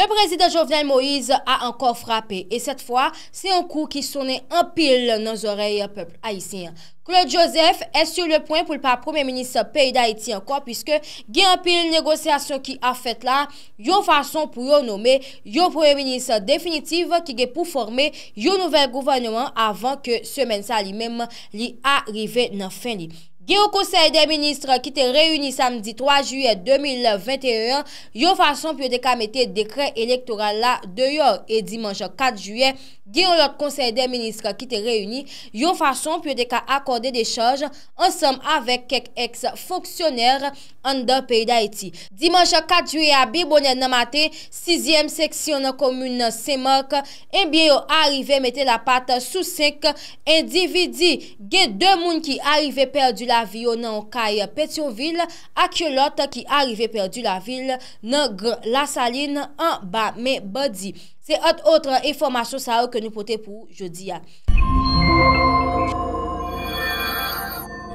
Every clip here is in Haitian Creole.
Le prezident Jovenel Moïse a ankon frape. E set fwa, se an kou ki sonen an pil nan zorey pepl a yisien. Claude Joseph e sur le pwen pou l pa premier ministre pey da iti ankon. Piske gen an pil negosyasyon ki a fet la. Yo fason pou yo nome yo premier ministre definitiv ki gen pou forme yo nouvel gouvernement avan ke semen sa li menm li a rive nan fin li. Gye ou konsey de ministre ki te reyouni samdi 3 juye 2021, yo fason pwede ka mette dekret elektoral la deyor. E dimanche 4 juye, gye ou lot konsey de ministre ki te reyouni, yo fason pwede ka akorde de chaj ansam avek kek eks foksyoner. an da pey da eti. Dimanche 4 juye a bi bonen nan mate, 6e seksyon nan komune se mok, en biye yo arive mette la pat sou sek, en dividi gen 2 moun ki arive perdi la vi yo nan okay Petionville, ak yo lot ki arive perdi la vil nan glasaline an ba me badi. Se ot otre informasyon sa yo ke nou pote pou jodi ya.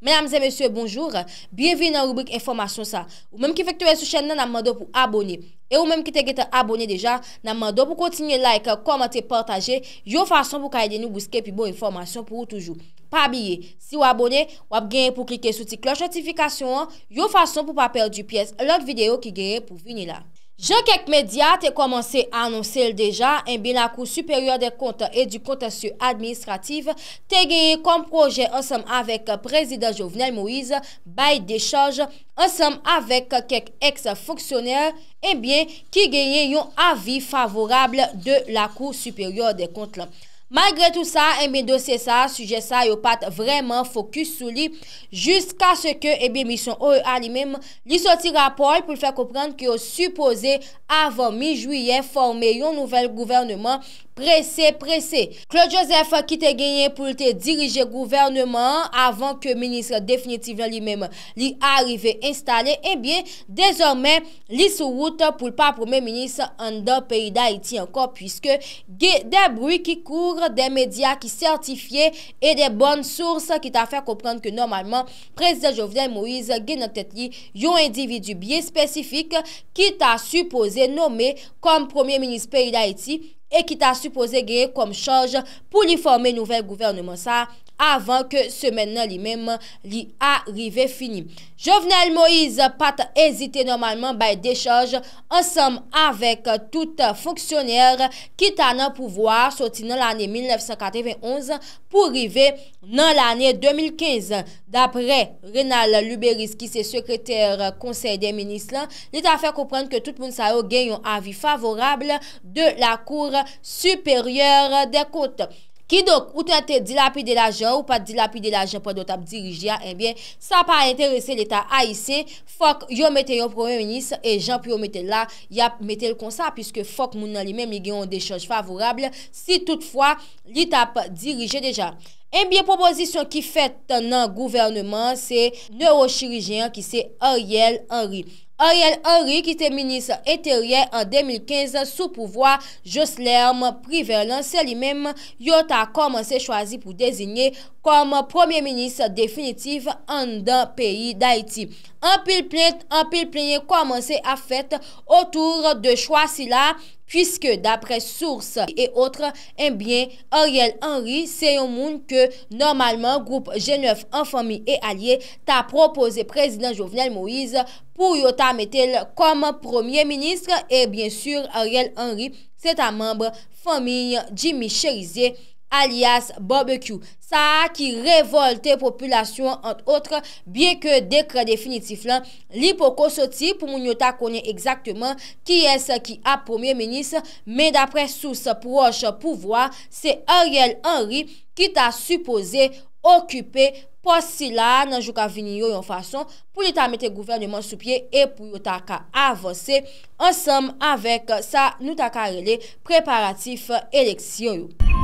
Men amzè mèsyè bonjou, biyevi nan rubrik informasyon sa. Ou mèm ki vek touè sou chèn nan nan mèm do pou abonè. E ou mèm ki te gete abonè deja, nan mèm do pou kontinye like, komente, partajè. Yo fason pou ka yè den nou bouske pi bon informasyon pou ou toujou. Pa biye, si ou abonè, wap genye pou klike sou ti kloch notifikasyon an. Yo fason pou pa perdi piyes lòk videyo ki genye pou vini la. Je kek medya te komanse anonsel deja en bin la kou superior de konta edu kontasyon administrativ te genye kom proje ansam avek prezident Jovenel Moïse Baye Deschages ansam avek kek ex-foksyonel en bin ki genye yon avi favorable de la kou superior de konta. Malgre tout sa, e eh mi dosye sa, suje sa yo pat vreman fokus sou li jiska se ke e bi misyon ou a li mem li soti rapol pou fè kouprande ki yo suppose avon mi juyen forme yon nouvel gouvernement presse presse. Claude Joseph ki te genye pou te dirije gouvernement avon ke ministre definitiv li mem li arrive installe e eh biye dezormen li sou wout pou pa prome ministre an do peyi da iti anko pwiske ge de broui ki kour de medya ki sertifiye e de bon source ki ta fè kompran ke normalman Prezident Jovian Moïse genote li yon individu biye spesifik ki ta supose nome kom Premier Ministre Pays d'Haïti e ki ta supose geye kom chanj pou li formé nouvel gouvernement sa. avan ke semen nan li menman li a rive fini. Jovenel Moïse pat enzite normalman bay dechage ansam avek tout fonksyoner kita nan pouvoar soti nan l ane 1951 pou rive nan l ane 2015. Dapre Renal Luberis ki se sekreter konsey de menis la, ni ta fè kouprenke tout moun sa yo gen yon avi favorable de la kour superyere de kote. Ki dok, ou te dilapide la jen ou pa dilapide la jen pou an do tap dirije, enbyen, eh sa pa a interese l'Etat a yise, fok yo mette yo premier menis e jen pou yo mette la, ya mette l'konsan, pise fok moun nan li men mi gen yon de chanj favorable, si toutfwa li tap dirije deja. Enbyen, eh proposisyon ki fet nan gouvernement, se Neurochirijen ki se Ariel Henry. Ariel Henry, ki te minis eteryen an 2015 sou pouvoi Jos Lerm Privelan, se li menm yot a komanse chwazi pou dezinye kom premier minis definitiv an dan peyi d'Haïti. An pil plenye komanse a fèt otour de chwa si la. Fiske dapre sours e eh otre, enbyen Ariel Henry se yon moun ke normalman group G9 en fami e alye ta propose prezident Jovenel Moïse pou yota metel kom premier ministre. E byen sur Ariel Henry se ta membre fami Jimmy Cherizier. alias barbecue. Sa a ki revolte populasyon anotre, bie ke dekre definitif lan, li po kosoti pou moun yo ta konye ekzakteman ki es ki ap premier menis men dapre sous proche pouvoi, se Ariel Henry ki ta suppose okupe posi la nan jou ka vini yo yon fason pou li ta mete gouvernement sou pie e pou yo ta ka avose. Ansem avek sa nou ta ka rele preparatif eleksyon yo.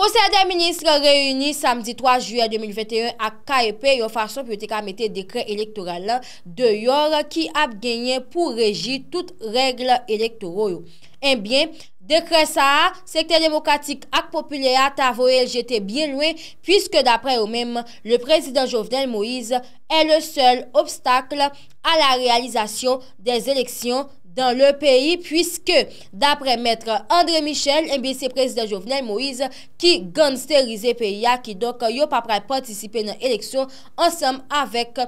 Posèder Ministre reyouni samdi 3 juyè 2021 ak ka epè yon fason pwete kamete dekre elektorèl de yor ki ap genye pou reji tout regle elektorèl. Enbyen, dekre sa, sekte demokratik ak populè at avoye jete bien louè, pwiske dapre ou mèm le prezident Jovenel Moïse è le sel obstakle a la realizasyon des eleksyons. dan le peyi pwiske dapre mètre André Michel mbè eh se prezident Jovenel Moïse ki gand stè rizè peyi a ki dok yo papre participè nan eleksyon ansèm avèk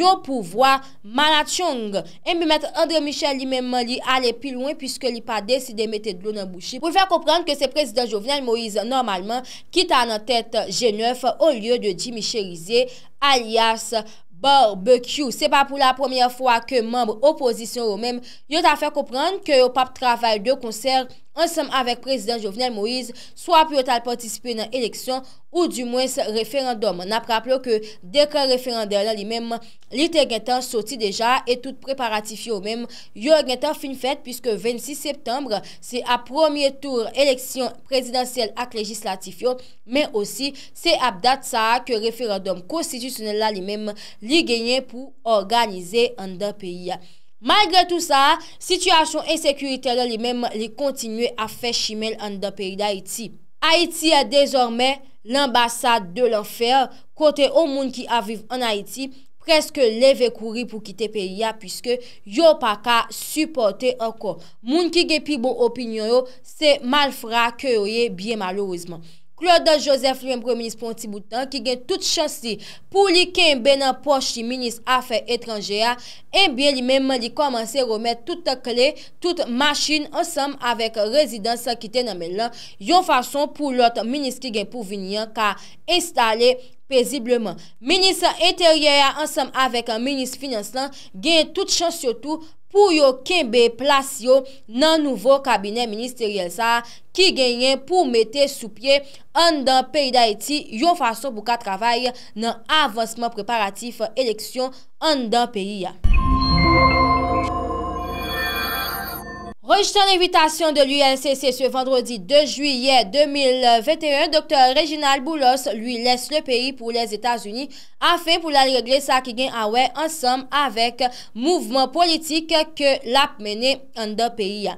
yo pouvoi Manachong mbè eh mètre André Michel li mèman li ale pi louen pwiske li pa desi de mètè d'lou nan bouchi pou fè a komprènd ke se prezident Jovenel Moïse normalman ki tan an tèt G9 ou lye de di Michel Rizè alias Moïse Barbecue, se pa pou la premier fwa ke membre oposisyon ou mem, yo ta fè kouprande ke yo pap travèl de konser, Ansem avèk prezident Jovenel Moïse, swa pou etal pwantisipe nan eleksyon ou di mwen se referandom. Napraplo ke dek an referandèl la li mèm, li te gen tan soti deja et tout preparatif yo mèm. Yo gen tan fin fèt pwiske 26 septembre, se ap promye tour eleksyon prezidentsel ak legislatif yo, men osi se ap dat sa ke referandom konstitusyonel la li mèm li genyen pou organize an dan peyi. Malgré tout sa, sityasyon e sekurite li mèm li kontinuè a fè shimèl an da peri d'Haïti. Haïti a dezormè l'ambassade de l'enfer kote o moun ki aviv an Haïti preske leve kouri pou kite peri ya puisque yo pa ka supporte anko. Moun ki gepi bon opinyon yo, se malfra kè yo ye biye malouizman. Claude Joseph, lembre ministre Pontiboutan, ki gen tout chansi pou li ken ben an pochi ministre afèr etranjea, eh en biè li menman li komanse romè tout kle, tout machin, ansam avèk rezidans sakite nan men lan, yon fason pou lot ministre ki gen pou vini an, ka installe Pezibleman, menisa eteryaya ansam avek a menis finans lan genye tout chans yo tou pou yo kenbe plasyo nan nouvo kabinet ministeriyel sa ki genye pou mete sou pie an dan peyi da eti yo fason pou ka travaye nan avansman preparatif eleksyon an dan peyi ya. Rejiton l'invitasyon de l'ULCC se vendredi 2 juyye 2021, Dr. Reginald Boulos lui lese le peyi pou les Etats-Unis afin pou la regle sakigen awe ansom avek mouvment politik ke lap mene an da peyi.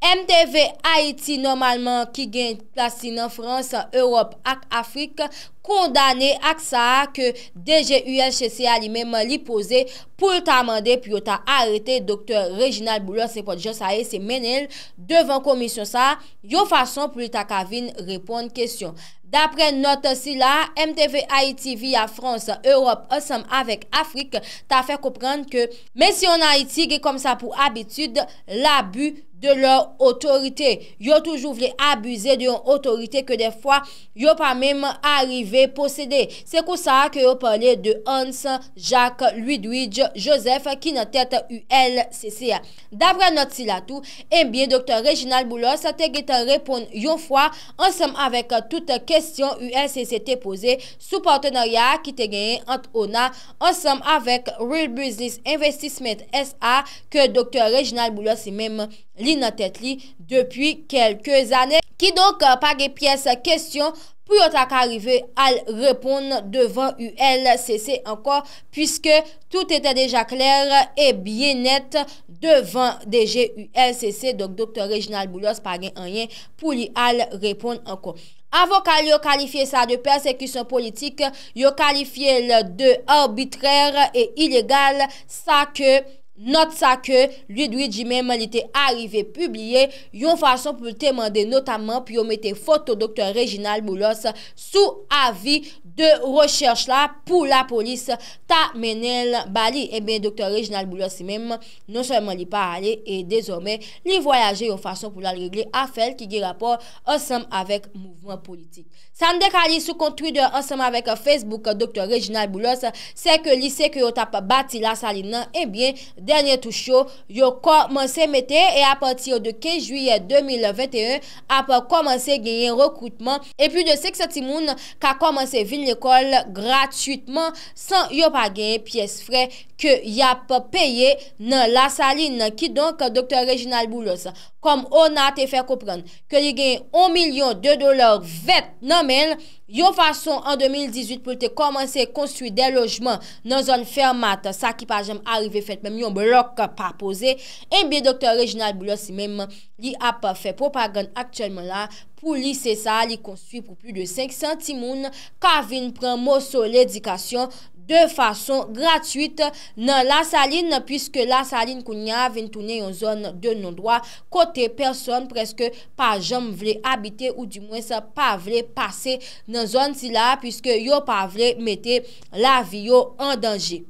MTV Haïti normalman ki gen plasin an Frans, Europe ak Afrik kondane ak sa ke DGULCC a li men man li pose pou ta mande pi yo ta arete Dr. Reginald Boulos se pot jose a e se menel devan komisyon sa yo fason pou ta kavin repon kestyon. Dapre note si la MTV Haïti vi a Frans, Europe asanm avek Afrik ta fè koupran ke men si yon Haïti gen kom sa pou abitude la bu. de lor otorite. Yo toujou vle abuze de yon otorite ke defwa yo pa mem arive posede. Se kousa ke yo pale de Hans, Jacques, Ludwig, Joseph, ki nan tete ULCCA. Davra not si la tou, en eh bien Dr. Reginald Boulos te gete repon yon fwa ansam avek tout kestyon ULCCA te pose sou partenarya ki te genye ant ona ansam avek Real Business Investment SA ke Dr. Reginald Boulos se mem li nan tet li depwi kelkez ane. Ki donk euh, pa ge piyes kestyon pou yo tak arive al repoun devan ULCC anko pwiske tout ete deja kler e bie net devan DG ULCC. Dok doktor Reginald Boulos pa gen anyen pou li al repoun anko. Avokal yo kalifiye sa de persekisyon politik, yo kalifiye le de arbitrer e ilegal sa ke... Not sa ke li dwi di mem li te arrive publiye yon fason pou te mande notaman pi yon mete foto doktor Reginald Boulos sou avi de recherche la pou la polis ta menel bali. E eh ben doktor Reginald Boulos si mem non seman li pa ale e dezorme li voyaje yon fason pou la regle a fel ki ge rapor ansam avek mouvment politik. San dek a li sou kontri de ansam avek Facebook doktor Reginald Boulos se ke li seke yo ta batila sa li nan e eh ben... Dernye touche yo, yo komanse mette e a pati yo de 15 juye 2021 a pa komanse genye rekrutman. E pi de 6 satimoun ka komanse vin l'ekol gratuitman san yo pa genye piyes frey ke ya pa peye nan la sali nan ki donk Dr. Reginald Bouloz. kom on a te fer kopran ke li gen 1 milyon de dolar vet nan men, yon fason an 2018 pou te komanse konstwi de lojman nan zon fermat, sa ki pa jem arrive fet men, yon blok pa pose, e en biye doktor Reginald Boulos si men, li ap fe propagand aktyenman la, pou li se sa li konstwi pou plus de 500 timoun, Kavin pren moso l'edikasyon, de fason gratuite nan la saline, pwiske la saline kou nya ven toune yon zon de non doa, kote person preske pa jom vre habite, ou di mwen sa pa vre pase nan zon si la, pwiske yo pa vre mette la vi yo an danje.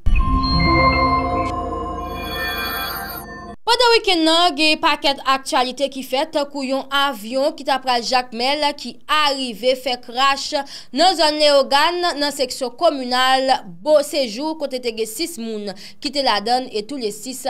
Wada wiken nan ge paket aktualite ki fet kou yon avyon ki tap pral jakmel ki arive fe krash nan zon leogan nan seksyon komunal bo sejou kontete ge 6 moun ki te la dan e tou le 6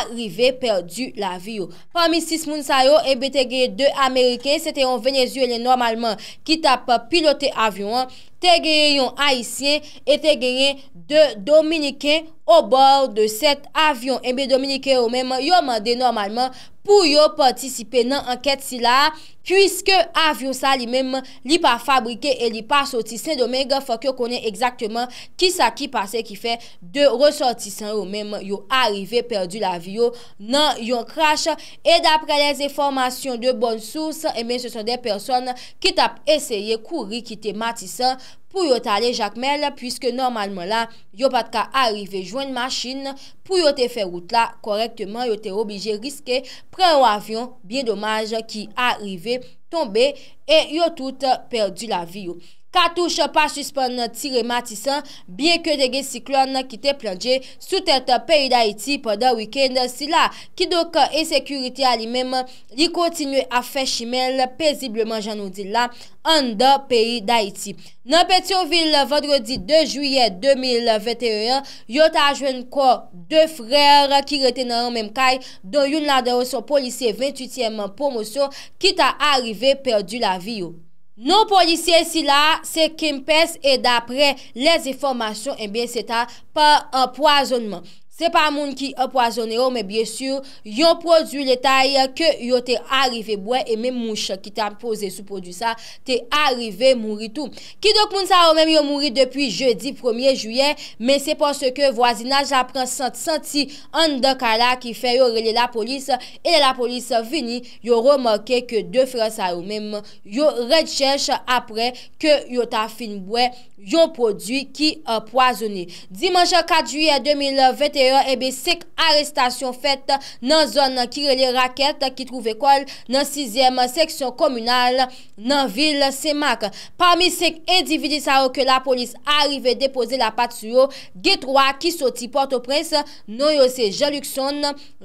arive perdi l'avyon. Pami 6 moun sayo e bete ge 2 Ameriken se te yon venezuelen normalman ki tap pilote avyon. te genyen yon Aisyen, et te genyen de Dominiken, ou bov de set avyon, enbe eh Dominiken ou menman, yon mande normalman, Pou yo patisipe nan anket si la, kuiske avyon sa li mem li pa fabrike e li pa soti sen domen, fwa kyo konen ekzakteman ki sa ki pase ki fe de resoti sen yo mem. Yo arive perdi la avyon nan yon krashe. E dapre le ze formasyon de bon sou, semen eh se son de person ki tap eseye kouri kite mati sen, pou yo te ale jakmel, pwiske normalman la, yo pat ka arrive jwen machine, pou yo te fe route la korektman, yo te obije riske pre yo avyon, biye domaj ki arrive, tombe, e yo tout perdi la vi yo. Katouche pa suspon ti rematisan, bie ke dege siklon ki te planje, sou tete peyi da iti poda wikend, si la ki do ka e sekurite a li mem, li kontinu a fe shimel, pezibleman jan ou di la, an da peyi da iti. Nan Petionville, vandredi 2 juye 2021, yo ta a jwen kwa 2 freyre ki reten nan an menm kay, don yon la de ou son polisye 28e mwen pomosyo, ki ta a arrive perdi la vi yo. Nou polisye si la se kempes e dapre les informasyon e eh bie se ta pa anpoazonman. Se pa moun ki apwazone yo, me bie sur, yon produ letay ke yo te arrive bwe, e men mouch ki tan pose sou produ sa, te arrive mouri tou. Ki dok moun sa yo men yon mouri depi jeudi 1er juyen, me se pon se ke wazina japran senti an dekala ki fe yo rele la polis, ele la polis vini, yo remoke ke de fransa yo men, yo recheche apre ke yo ta fin bwe yon produ ki apwazone. Dimanche 4 juyen 2021, ebe eh sek arrestasyon fet nan zon ki rele raket ki trouve kol nan 6e seksyon komunal nan vil Semak. Parmi sek individis aro ke la polis arive depoze la pat suyo, ge 3 ki soti porto pres, nou yo se Jean-Luc Son,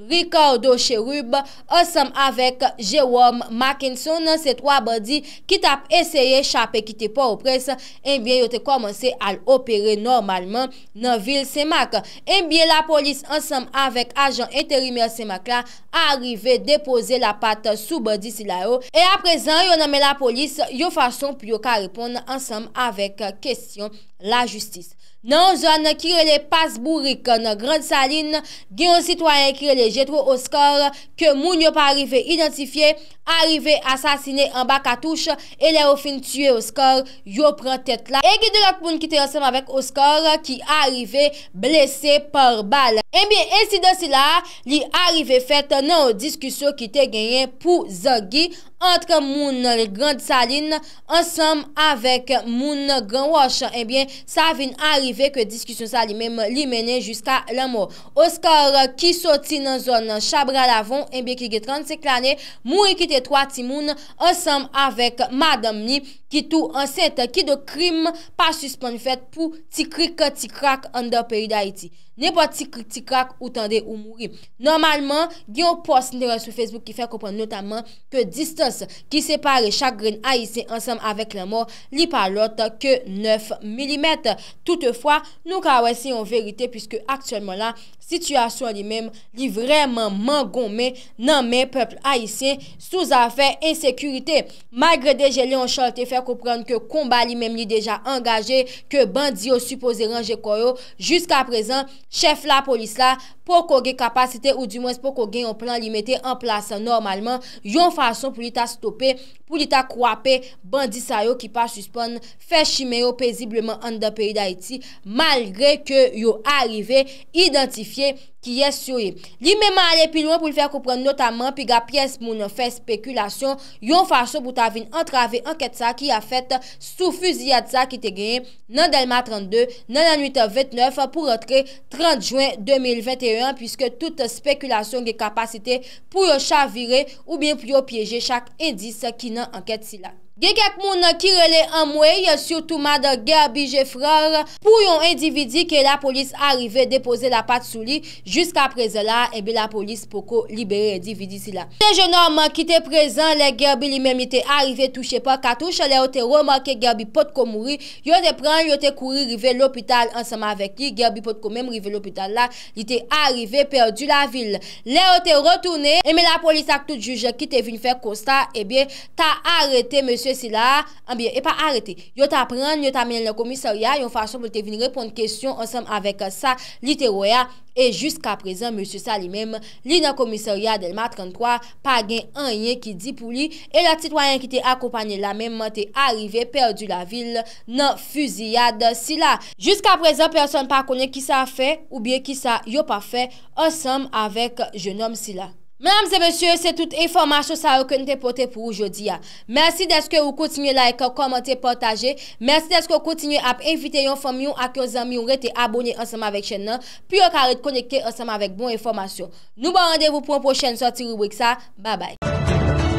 Ricardo Cherub osam avek Jérôme Mackinson, se 3 bandi ki tap eseye chaper ki te porto pres, enbyen eh yo te komanse al opere normalman nan vil Semak. Enbyen eh la polis ansam avek ajan Eterimer Semakla arive depoze la pat soube disi la yo e aprezen yon ame la polis yon fason pou yon ka repon ansam avek kestyon la justis. nan ou zon ki rele Paz Burik nan Grand Saline gen yon sitwayen ki rele Jetro Oscar ke moun yon pa arrive identifiye arrive asasine an baka touche e le ou fin tue Oscar yon pren tet la e gen de lak moun ki te yon sem avèk Oscar ki arrive blese por bal e bie ensi dosi la li arrive fet nan ou diskusyon ki te genyen pou Zogi entre moun le grand Saline ensem avèk moun gran Walsh. Eh enbyen, sa vin arive ke diskusyon sa li menen jiska la mò. Oskar ki soti nan zon chabral avon enbyen eh ki ge 35 l'anè, moun ekite 3 timoun ensem avèk madam ni ki tou an sent ki do krim pa suspon fet pou ti krik ti krak an do peri da iti. ne pa ti krik ti krak ou tende ou mouri. Normalman, gyan post nè re sou Facebook ki fè koupan notanman ke distance ki separe chakren Aïsien ansanm avèk la mor li pa lot ke 9 mm. Toutefwa, nou ka wè si yon verite pwiske aksyonman la situasyon li mèm li vreman man gomè nan mè pepl Aïsien sou zafè insèkürite. Magre deje li an chalte fè koupan ke komba li mèm li deja angaje ke bandi ou supose rangè koyo, jysk aprezan Chef la, polis la, pou kogue kapasite ou di mwes pou kogue yon plan li mette en plasan normalman, yon fason pou li ta stoppe, pou li ta kwape, bandi sayo ki pa suspon, fechime yo pezibleman an da peyi da eti, malgre ke yo arrive, identifiye. ki es yoye. Li menman ale pilon pou l'fer koupren notaman, pi ga piyes moun fè spekulasyon, yon fasyon pou ta vin antrave anket sa ki a fèt sou fuzi ya tsa ki te genye nan Delma 32, nan an 8 29, pou rentre 30 juen 2021, pwiske tout spekulasyon ge kapasite pou yo chavire ou bien pou yo pyeje chak endis ki nan anket sila. Gye kek moun ki rele an mwe Yo sou tou mada gerbi je frar Pou yon endividi ke la polis Arrive depose la pat sou li Jusk apreze la ebe la polis Poko libere endividi si la Le genorman ki te prezen le gerbi Li mem ite arrive touche pa katouche Le ote romake gerbi potko mouri Yo te pran yo te kouri rive l'opital Anseman vek li gerbi potko mem rive l'opital la Li te arrive perdu la vil Le ote retourne Ebe la polis ak tout juje ki te vine fek Kosta ebe ta arete mese si la, an biye, e pa arete yo ta pren, yo ta menel nan komisorya yon fasyon pou te vin repon kestyon ansam avek sa, li te roya e jusqu aprezen, monsye sa li menm li nan komisorya del mat 33 pa gen an ye ki di pou li e la titwanyen ki te akopanyen la menm te arrive, perdu la vil nan fuzi ya de si la jusqu aprezen, person pa kone ki sa fe ou biye ki sa yo pa fe ansam avek, je nom si la Menamze monsye, se tout informasyon sa yo konite pote pou oujodi ya. Mersi deske ou kontinye like, komente, potaje. Mersi deske ou kontinye ap enfite yon fom yon ak yon zanm yon rete abonye anseman vek chen nan. Pi yo karek koneke anseman vek bon informasyon. Nou ba randevou pou anpo chen sotiri wik sa. Ba bay.